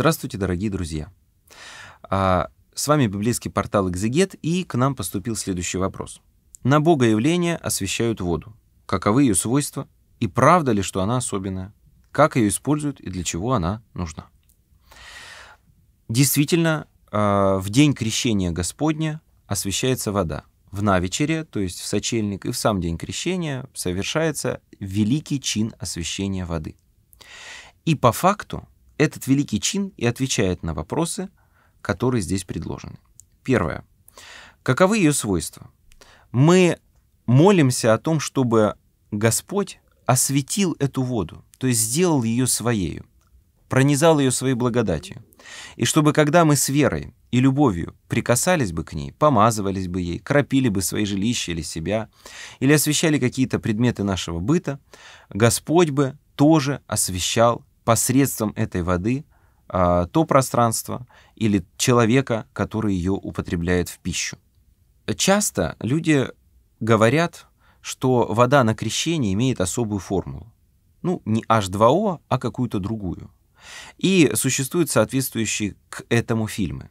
Здравствуйте, дорогие друзья. А, с вами библейский портал «Экзегет», и к нам поступил следующий вопрос. На Бога явления освещают воду. Каковы ее свойства? И правда ли, что она особенная? Как ее используют и для чего она нужна? Действительно, а, в день крещения Господня освещается вода. В навечере, то есть в сочельник, и в сам день крещения совершается великий чин освещения воды. И по факту этот великий чин и отвечает на вопросы, которые здесь предложены. Первое. Каковы ее свойства? Мы молимся о том, чтобы Господь осветил эту воду, то есть сделал ее своею, пронизал ее своей благодатью. И чтобы когда мы с верой и любовью прикасались бы к ней, помазывались бы ей, кропили бы свои жилища или себя, или освещали какие-то предметы нашего быта, Господь бы тоже освещал посредством этой воды а, то пространство или человека, который ее употребляет в пищу. Часто люди говорят, что вода на крещение имеет особую формулу. Ну, не H2O, а какую-то другую. И существуют соответствующие к этому фильмы.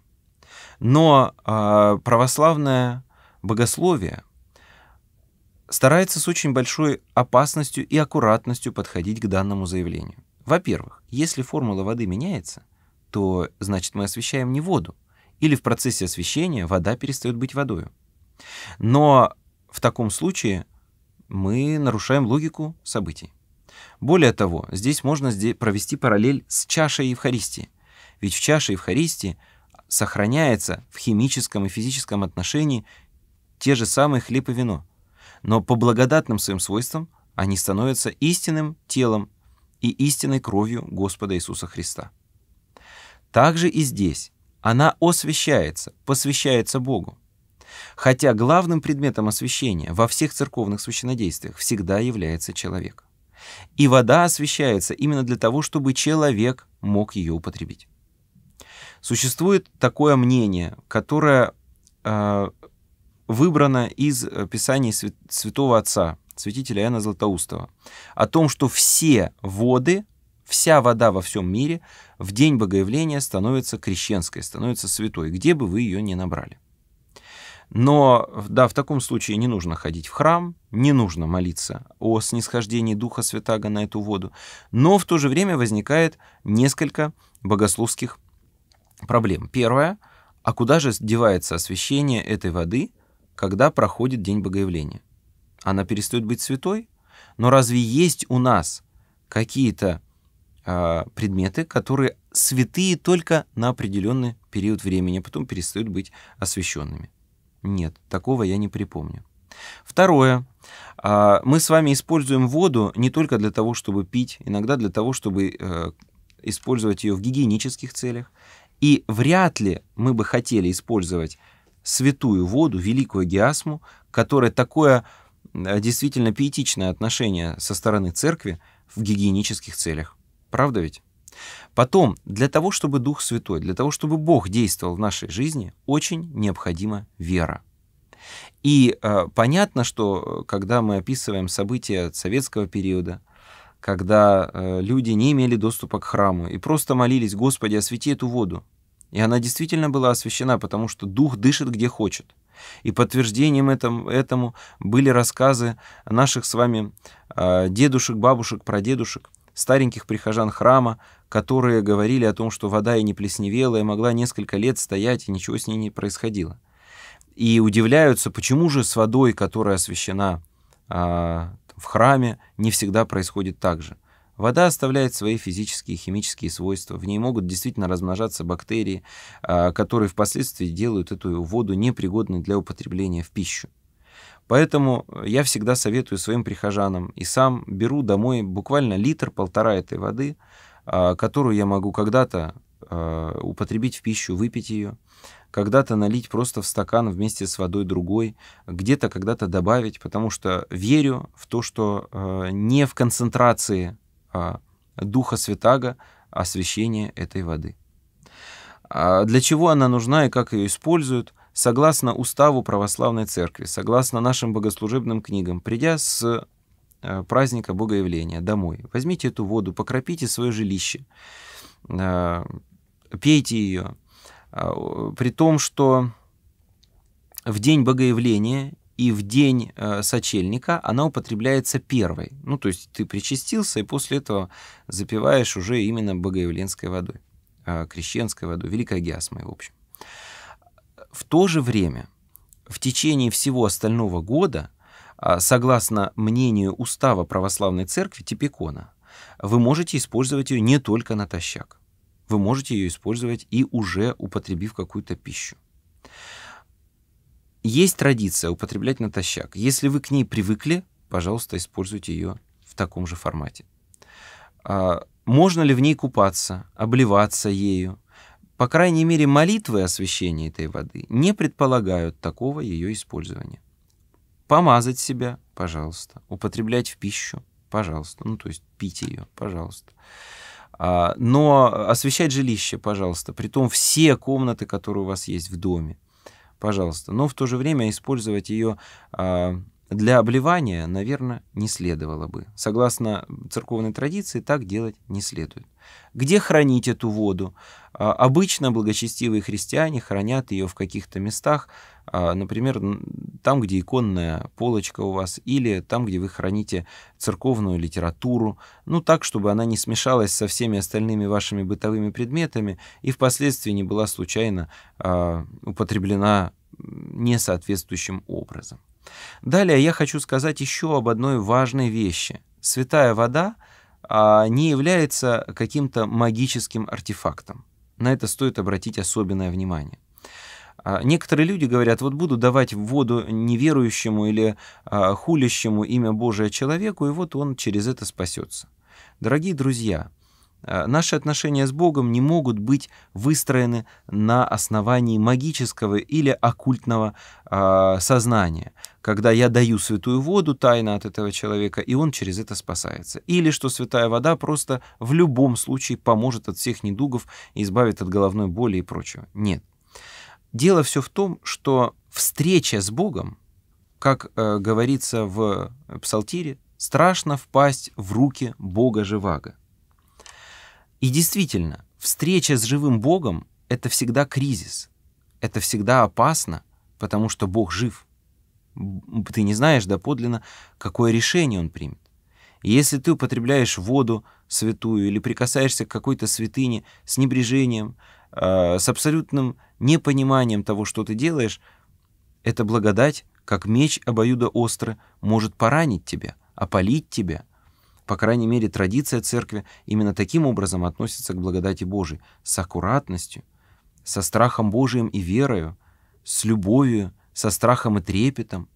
Но э, православное богословие старается с очень большой опасностью и аккуратностью подходить к данному заявлению. Во-первых, если формула воды меняется, то значит мы освещаем не воду, или в процессе освещения вода перестает быть водой. Но в таком случае мы нарушаем логику событий. Более того, здесь можно провести параллель с чашей Евхаристии. Ведь в чаше Евхаристии сохраняется в химическом и физическом отношении те же самые хлеб и вино. Но по благодатным своим свойствам они становятся истинным телом и истинной кровью Господа Иисуса Христа. Также и здесь она освящается, посвящается Богу. Хотя главным предметом освящения во всех церковных священодействиях всегда является человек. И вода освящается именно для того, чтобы человек мог ее употребить. Существует такое мнение, которое э, выбрано из э, Писаний святого отца святителя Иоанна Златоустова, о том, что все воды, вся вода во всем мире в день Богоявления становится крещенской, становится святой, где бы вы ее ни набрали. Но да, в таком случае не нужно ходить в храм, не нужно молиться о снисхождении Духа Святаго на эту воду, но в то же время возникает несколько богословских проблем. Первое, а куда же девается освящение этой воды, когда проходит день Богоявления? она перестает быть святой. Но разве есть у нас какие-то э, предметы, которые святые только на определенный период времени, а потом перестают быть освященными? Нет, такого я не припомню. Второе. А, мы с вами используем воду не только для того, чтобы пить, иногда для того, чтобы э, использовать ее в гигиенических целях. И вряд ли мы бы хотели использовать святую воду, великую гиасму, которая такое Э, действительно пиетичное отношение со стороны церкви в гигиенических целях. Правда ведь? Потом, для того, чтобы Дух Святой, для того, чтобы Бог действовал в нашей жизни, очень необходима вера. И э, понятно, что э, когда мы описываем события советского периода, когда э, люди не имели доступа к храму и просто молились, Господи, освети эту воду. И она действительно была освящена, потому что Дух дышит где хочет. И подтверждением этом, этому были рассказы наших с вами а, дедушек, бабушек, прадедушек, стареньких прихожан храма, которые говорили о том, что вода и не плесневела, и могла несколько лет стоять, и ничего с ней не происходило. И удивляются, почему же с водой, которая освящена а, в храме, не всегда происходит так же. Вода оставляет свои физические и химические свойства. В ней могут действительно размножаться бактерии, а, которые впоследствии делают эту воду непригодной для употребления в пищу. Поэтому я всегда советую своим прихожанам и сам беру домой буквально литр-полтора этой воды, а, которую я могу когда-то а, употребить в пищу, выпить ее, когда-то налить просто в стакан вместе с водой другой, где-то когда-то добавить, потому что верю в то, что не в концентрации а, Духа Святаго освящение этой воды. А для чего она нужна и как ее используют? Согласно уставу Православной Церкви, согласно нашим богослужебным книгам, придя с э, праздника Богоявления домой, возьмите эту воду, покропите свое жилище, а, пейте ее, при том, что в день Богоявления и в день э, сочельника она употребляется первой. Ну, то есть ты причастился, и после этого запиваешь уже именно богоявленской водой, э, крещенской водой, великой гиасмой, в общем. В то же время, в течение всего остального года, э, согласно мнению устава православной церкви Типикона, вы можете использовать ее не только натощак. Вы можете ее использовать и уже употребив какую-то пищу. Есть традиция употреблять натощак. Если вы к ней привыкли, пожалуйста, используйте ее в таком же формате. А, можно ли в ней купаться, обливаться ею? По крайней мере, молитвы освящения этой воды не предполагают такого ее использования. Помазать себя, пожалуйста. Употреблять в пищу, пожалуйста. Ну, то есть пить ее, пожалуйста. А, но освещать жилище, пожалуйста. Притом все комнаты, которые у вас есть в доме пожалуйста. Но в то же время использовать ее а, для обливания, наверное, не следовало бы. Согласно церковной традиции, так делать не следует. Где хранить эту воду? А, обычно благочестивые христиане хранят ее в каких-то местах, а, например, там, где иконная полочка у вас, или там, где вы храните церковную литературу, ну так, чтобы она не смешалась со всеми остальными вашими бытовыми предметами и впоследствии не была случайно э, употреблена несоответствующим образом. Далее я хочу сказать еще об одной важной вещи. Святая вода а, не является каким-то магическим артефактом. На это стоит обратить особенное внимание. А некоторые люди говорят, вот буду давать воду неверующему или а, хулящему имя Божие человеку, и вот он через это спасется. Дорогие друзья, а, Наши отношения с Богом не могут быть выстроены на основании магического или оккультного сознания, когда я даю святую воду тайно от этого человека, и он через это спасается. Или что святая вода просто в любом случае поможет от всех недугов, и избавит от головной боли и прочего. Нет. Дело все в том, что встреча с Богом, как э, говорится в Псалтире, страшно впасть в руки Бога Живаго. И действительно, встреча с живым Богом — это всегда кризис, это всегда опасно, потому что Бог жив. Ты не знаешь доподлинно, какое решение Он примет. если ты употребляешь воду святую или прикасаешься к какой-то святыне с небрежением, э, с абсолютным непониманием того, что ты делаешь, эта благодать, как меч обоюдо может поранить тебя, опалить тебя. По крайней мере, традиция церкви именно таким образом относится к благодати Божией, с аккуратностью, со страхом Божиим и верою, с любовью, со страхом и трепетом.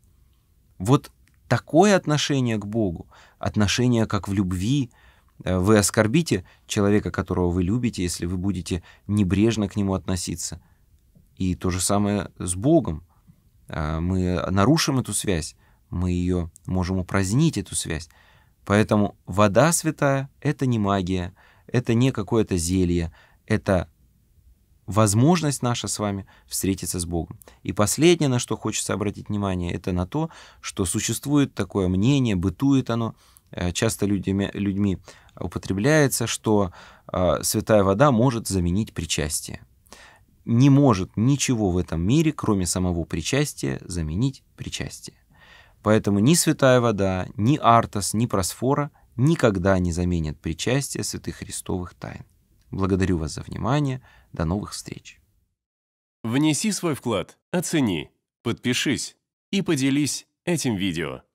Вот такое отношение к Богу, отношение как в любви, э, вы оскорбите человека, которого вы любите, если вы будете небрежно к нему относиться – и то же самое с Богом. А, мы нарушим эту связь, мы ее можем упразднить, эту связь. Поэтому вода святая — это не магия, это не какое-то зелье, это возможность наша с вами встретиться с Богом. И последнее, на что хочется обратить внимание, это на то, что существует такое мнение, бытует оно, э, часто людьми, людьми употребляется, что э, святая вода может заменить причастие не может ничего в этом мире, кроме самого причастия, заменить причастие. Поэтому ни святая вода, ни артас, ни просфора никогда не заменят причастие святых христовых тайн. Благодарю вас за внимание. До новых встреч. Внеси свой вклад, оцени, подпишись и поделись этим видео.